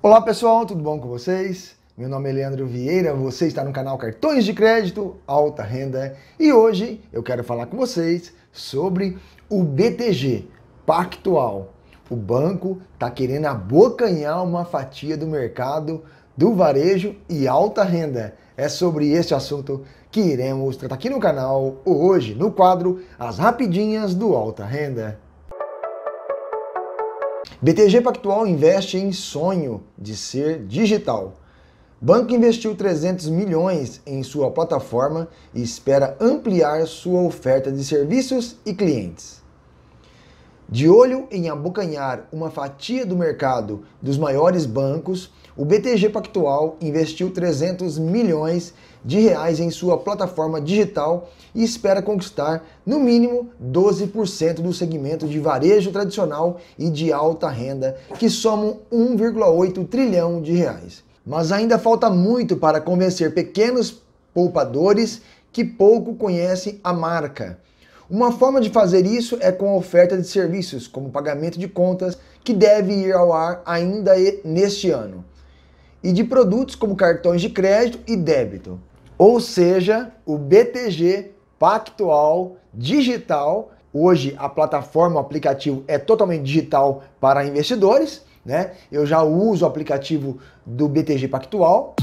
Olá pessoal, tudo bom com vocês? Meu nome é Leandro Vieira, você está no canal Cartões de Crédito Alta Renda e hoje eu quero falar com vocês sobre o BTG Pactual. O banco está querendo abocanhar uma fatia do mercado do varejo e alta renda. É sobre este assunto que iremos tratar aqui no canal hoje, no quadro As Rapidinhas do Alta Renda. BTG Pactual investe em sonho de ser digital. Banco investiu 300 milhões em sua plataforma e espera ampliar sua oferta de serviços e clientes. De olho em abocanhar uma fatia do mercado dos maiores bancos, o BTG Pactual investiu 300 milhões de reais em sua plataforma digital e espera conquistar no mínimo 12% do segmento de varejo tradicional e de alta renda, que somam 1,8 trilhão de reais. Mas ainda falta muito para convencer pequenos poupadores que pouco conhecem a marca. Uma forma de fazer isso é com a oferta de serviços, como pagamento de contas, que deve ir ao ar ainda neste ano, e de produtos como cartões de crédito e débito. Ou seja, o BTG Pactual Digital, hoje a plataforma, o aplicativo é totalmente digital para investidores, né? Eu já uso o aplicativo do BTG Pactual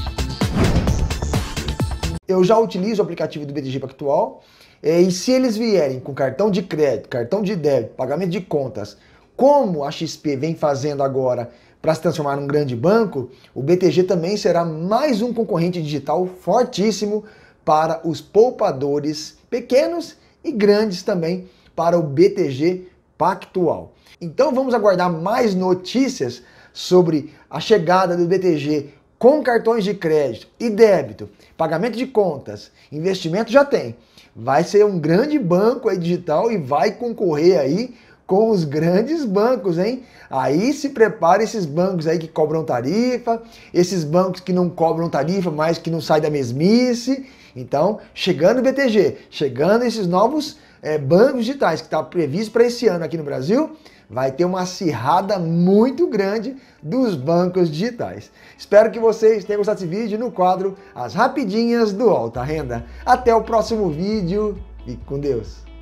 eu já utilizo o aplicativo do BTG Pactual. É, e se eles vierem com cartão de crédito, cartão de débito, pagamento de contas, como a XP vem fazendo agora para se transformar num grande banco, o BTG também será mais um concorrente digital fortíssimo para os poupadores pequenos e grandes também para o BTG Pactual. Então vamos aguardar mais notícias sobre a chegada do BTG com cartões de crédito e débito, pagamento de contas, investimento já tem. Vai ser um grande banco aí digital e vai concorrer aí com os grandes bancos, hein? Aí se prepara esses bancos aí que cobram tarifa, esses bancos que não cobram tarifa, mas que não saem da mesmice. Então, chegando o BTG, chegando esses novos é, bancos digitais que está previsto para esse ano aqui no Brasil, vai ter uma acirrada muito grande dos bancos digitais. Espero que vocês tenham gostado desse vídeo no quadro As Rapidinhas do Alta Renda. Até o próximo vídeo e com Deus!